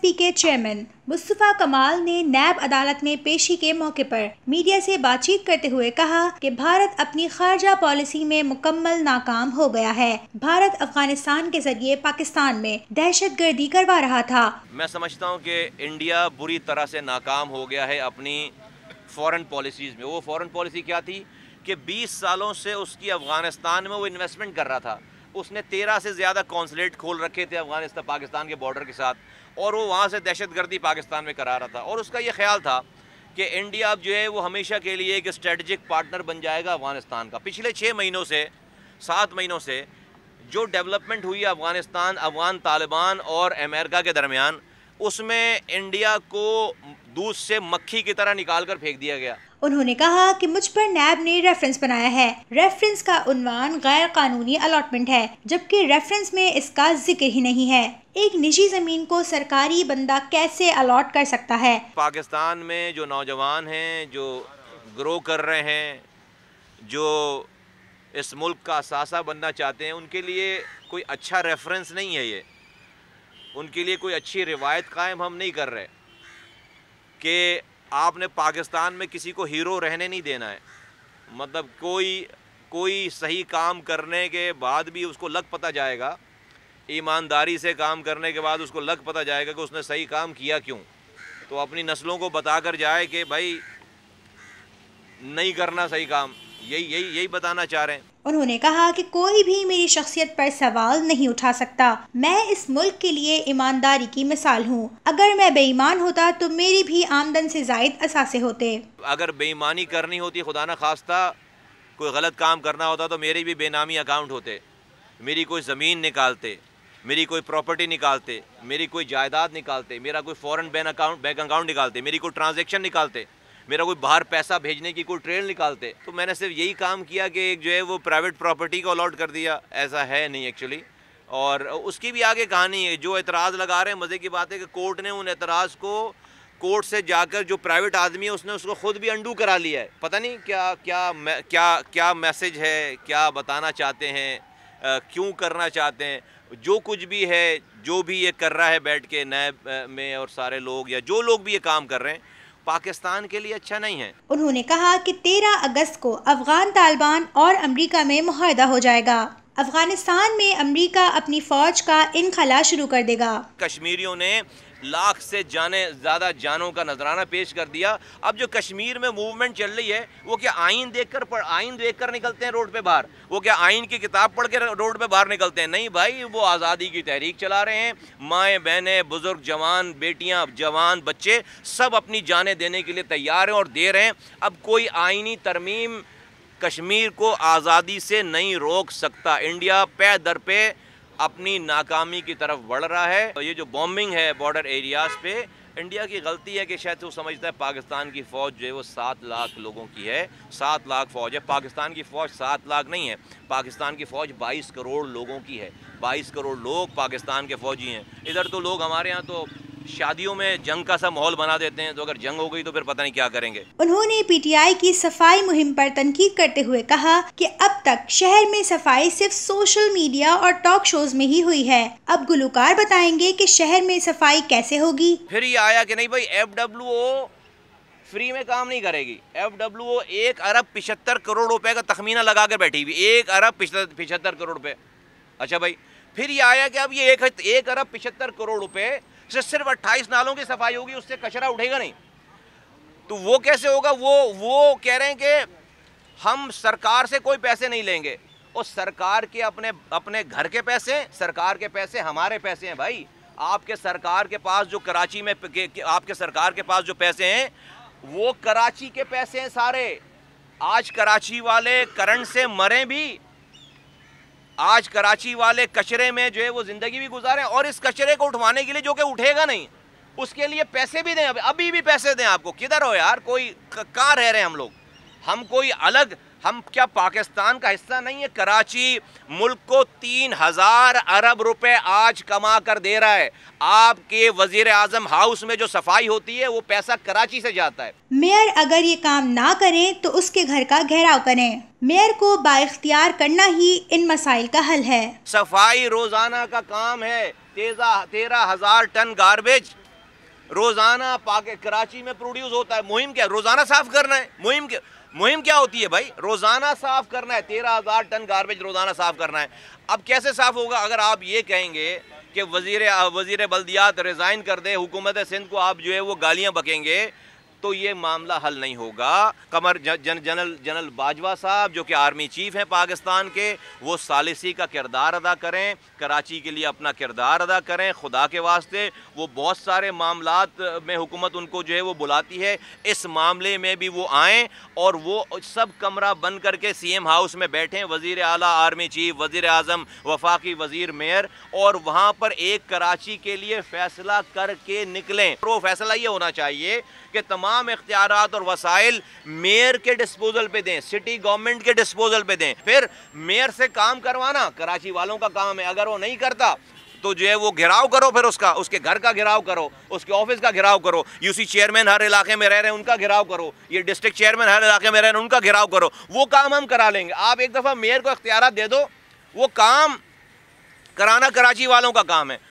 P के chairman Mustafa कमाल ने नैब अदालत में पेशी के मौके पर मीडिया से बातचीत करते हुए कहा कि भारत अपनी खारजा पॉलिसी में मुकम्मल नाकाम हो गया है भारत अफगानिस्तान के जरिए पाकिस्तान में दहशत गर्दी करवा रहा था मैं समझता हूँ कि इंडिया बुरी तरह से नाकाम हो गया है अपनी फॉरन पॉलिसीज में वो फॉरन पॉलिसी क्या थी कि बीस सालों से उसकी अफगानिस्तान में वो इन्वेस्टमेंट कर रहा था उसने तेरह से ज़्यादा कौंसलेट खोल रखे थे अफगानिस्तान पाकिस्तान के बॉर्डर के साथ और वो वहाँ से दहशत गर्दी पाकिस्तान में करा रहा था और उसका ये ख्याल था कि इंडिया अब जो है वो हमेशा के लिए एक स्ट्रेटजिक पार्टनर बन जाएगा अफगानिस्तान का पिछले छः महीनों से सात महीनों से जो डेवलपमेंट हुई है अफगानिस्तान अफगान तालिबान और अमेरिका के दरमियान उसमें इंडिया को दूध से मक्खी की तरह निकाल कर फेंक दिया गया उन्होंने कहा कि मुझ पर नैब ने रेफरेंस बनाया है रेफरेंस का उन्वान गैर कानूनी अलॉटमेंट है जबकि रेफरेंस में इसका जिक्र ही नहीं है एक निजी जमीन को सरकारी बंदा कैसे अलॉट कर सकता है पाकिस्तान में जो नौजवान हैं जो ग्रो कर रहे हैं जो इस मुल्क का सासा बनना चाहते हैं उनके लिए कोई अच्छा रेफरेंस नहीं है ये उनके लिए कोई अच्छी रिवायत कायम हम नहीं कर रहे कि आपने पाकिस्तान में किसी को हीरो रहने नहीं देना है मतलब कोई कोई सही काम करने के बाद भी उसको लग पता जाएगा ईमानदारी से काम करने के बाद उसको लग पता जाएगा कि उसने सही काम किया क्यों तो अपनी नस्लों को बता कर जाए कि भाई नहीं करना सही काम यही यही यही बताना चाह रहे हैं उन्होंने कहा कि कोई भी मेरी शख्सियत पर सवाल नहीं उठा सकता मैं इस मुल्क के लिए ईमानदारी की मिसाल हूँ अगर मैं बेईमान होता तो मेरी भी आमदन से जायद असासे होते अगर बेईमानी करनी होती खुदा न खास्ता कोई गलत काम करना होता तो मेरे भी बेनामी अकाउंट होते मेरी कोई ज़मीन निकालते मेरी कोई प्रॉपर्टी निकालते मेरी कोई जायदाद निकालते मेरा कोई foreign bank account bank account निकालते मेरी कोई ट्रांजैक्शन निकालते मेरा कोई बाहर पैसा भेजने की कोई ट्रेन निकालते तो मैंने सिर्फ यही काम किया कि एक जो है वो प्राइवेट प्रॉपर्टी को अलॉट कर दिया ऐसा है नहीं एक्चुअली और उसकी भी आगे कहानी है जो एतराज़ लगा रहे हैं मज़े की बात है कि कोर्ट ने उन एतराज़ को कोर्ट से जाकर जो प्राइवेट आदमी है उसने उसको ख़ुद भी अंडू करा लिया है पता नहीं क्या क्या क्या क्या, क्या मैसेज है क्या बताना चाहते हैं क्यों करना चाहते हैं जो कुछ भी है जो भी ये कर रहा है बैठ के नैब में और सारे लोग या जो लोग भी ये काम कर रहे हैं पाकिस्तान के लिए अच्छा नहीं है उन्होंने कहा कि 13 अगस्त को अफगान तालिबान और अमेरिका में मुहिदा हो जाएगा अफगानिस्तान में अमेरिका अपनी फौज का इनखला शुरू कर देगा कश्मीरियों ने लाख से जाने ज़्यादा जानों का नजराना पेश कर दिया अब जो कश्मीर में मूवमेंट चल रही है वो क्या आइन देख कर पढ़ आइन देख कर निकलते हैं रोड पे बाहर वो क्या आइन की किताब पढ़ के रोड पे बाहर निकलते हैं नहीं भाई वो आज़ादी की तहरीक चला रहे हैं माएँ बहनें बुज़ुर्ग जवान बेटियाँ जवान बच्चे सब अपनी जानें देने के लिए तैयार हैं और दे रहे हैं अब कोई आइनी तरमीम कश्मीर को आज़ादी से नहीं रोक सकता इंडिया पे दर पे अपनी नाकामी की तरफ बढ़ रहा है तो ये जो बॉम्बिंग है बॉर्डर एरियाज पे इंडिया की गलती है कि शायद वो समझता है पाकिस्तान की फ़ौज जो है वो सात लाख लोगों की है सात लाख फ़ौज है पाकिस्तान की फ़ौज सात लाख नहीं है पाकिस्तान की फ़ौज बाईस करोड़ लोगों की है बाईस करोड़ लोग पाकिस्तान के फ़ौजी हैं इधर तो लोग हमारे यहाँ तो शादियों में जंग का सा माहौल बना देते हैं तो अगर जंग हो गई तो फिर पता नहीं क्या करेंगे उन्होंने पीटीआई की सफाई मुहिम पर तनकीद करते हुए कहा कि अब तक शहर में सफाई सिर्फ सोशल मीडिया और टॉक शोज में ही हुई है अब गुलकार बताएंगे की शहर में सफाई कैसे होगी फिर ये आया की नहीं भाई एफ फ्री में काम नहीं करेगी एफ डब्ल्यू ओ एक अरब पिछहत्तर करोड़ रुपए का तखमीना लगा कर बैठी हुई एक अरब पिछहत्तर करोड़ रुपए अच्छा भाई फिर ये आया कि अब ये एक एक अरब पिछहत्तर करोड़ रुपए से सिर्फ अट्ठाईस नालों की सफाई होगी उससे कचरा उठेगा नहीं तो वो कैसे होगा वो वो कह रहे हैं कि हम सरकार से कोई पैसे नहीं लेंगे और सरकार के अपने अपने घर के पैसे सरकार के पैसे हमारे पैसे हैं भाई आपके सरकार के पास जो कराची में के, के, आपके सरकार के पास जो पैसे हैं वो कराची के पैसे हैं सारे आज कराची वाले करंट से मरे भी आज कराची वाले कचरे में जो है वो ज़िंदगी भी गुजारे और इस कचरे को उठवाने के लिए जो कि उठेगा नहीं उसके लिए पैसे भी दें अभी भी पैसे दें आपको किधर हो यार कोई कहाँ रह रहे हैं हम लोग हम कोई अलग हम क्या पाकिस्तान का हिस्सा नहीं है कराची मुल्क को तीन हज़ार अरब रुपए आज कमा कर दे रहा है आपके वजीर आजम हाउस में जो सफाई होती है वो पैसा कराची से जाता है मेयर अगर ये काम ना करें तो उसके घर का घेराव करें मेयर को बाख्तियार करना ही इन मसाइल का हल है सफाई रोजाना का काम है तेजा तेरह हजार टन गार्बेज रोजाना पाके कराची में प्रोड्यूस होता है मुहिम क्या रोजाना साफ करना है मुहिम क्या मुहिम क्या होती है भाई रोज़ाना साफ़ करना है तेरह हज़ार टन गार्बेज रोज़ाना साफ़ करना है अब कैसे साफ़ होगा अगर आप ये कहेंगे कि वजीर वजीर बल्दियात रिज़ाइन कर दे हुकूमत सिंध को आप जो है वो गालियां बकेंगे तो ये मामला हल नहीं होगा कमर जन जनरल जनरल बाजवा साहब जो कि आर्मी चीफ हैं पाकिस्तान के वो सालिसी का किरदार अदा करें कराची के लिए अपना किरदार अदा करें खुदा के वास्ते वो बहुत सारे मामला में हुकूमत उनको जो है वो बुलाती है इस मामले में भी वो आएँ और वो सब कमरा बन करके सी एम हाउस में बैठें वज़ी अली आर्मी चीफ वज़ी अजम वफाकी वज़ी मेयर और वहाँ पर एक कराची के लिए फ़ैसला करके निकलें वो फैसला ये होना चाहिए कि तमाम इख्तियार और वसाइल मेयर के डिस्पोजल पे दें सिटी गवर्नमेंट के डिस्पोजल पे दें फिर मेयर से काम करवाना कराची वालों का काम है अगर वो नहीं करता तो जो है वो घिराव करो फिर उसका उसके घर का घिराव करो उसके ऑफिस का घिराव करो यूसी चेयरमैन हर इलाके में रह रहे हैं उनका घिराव करो ये डिस्ट्रिक्ट चेयरमैन हर इलाके में रह रहे हैं उनका घिराव करो वो काम हम करा लेंगे आप एक दफ़ा मेयर को अख्तियार दे दो वो काम कराना कराची वालों का काम है